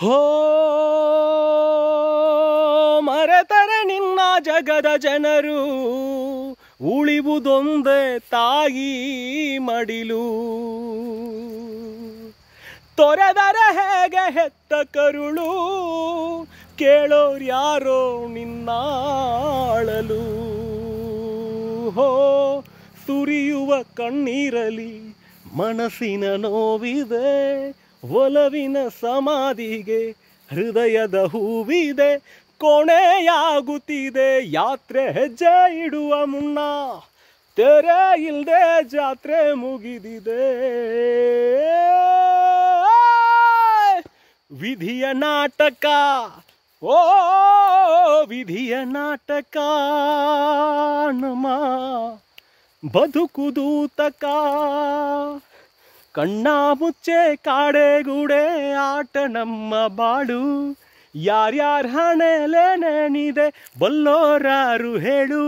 ಹೋ ಮರೆತರೆ ನಿನ್ನ ಜಗದ ಜನರು ಉಳಿವುದೊಂದೇ ತಾಯಿ ಮಡಿಲು ತೊರೆದರೆ ಹೇಗೆ ಹೆತ್ತ ಕರುಳು ಕೇಳೋರ್ಯಾರೋ ನಿನ್ನಾಳಲು ಹೋ ಸುರಿಯುವ ಕಣ್ಣೀರಲಿ ಮನಸ್ಸಿನ ನೋವಿದೆ ಒಲವಿನ ಸಮಾಧಿಗೆ ಹೃದಯದ ಹೂವಿದೆ ಕೊನೆಯಾಗುತ್ತಿದೆ ಯಾತ್ರೆ ಹೆಜ್ಜೆ ಇಡುವ ಮುನ್ನ ತೆರೆ ಇಲ್ಲದೆ ಜಾತ್ರೆ ಮುಗಿದಿದೆ ವಿಧಿಯ ನಾಟಕ ಓ ವಿಧಿಯ ನಾಟಕ ನಮ್ಮ ಬದುಕುದೂತಕ ಕಣ್ಣ ಮುಚ್ಚೆ ಕಾಡೆ ಗೂಡೆ ಆಟ ನಮ್ಮ ಬಾಡು ಯಾರ್ಯಾರ ನೆನಿದೆ ಬಲ್ಲೋರಾರು ಹೇಳು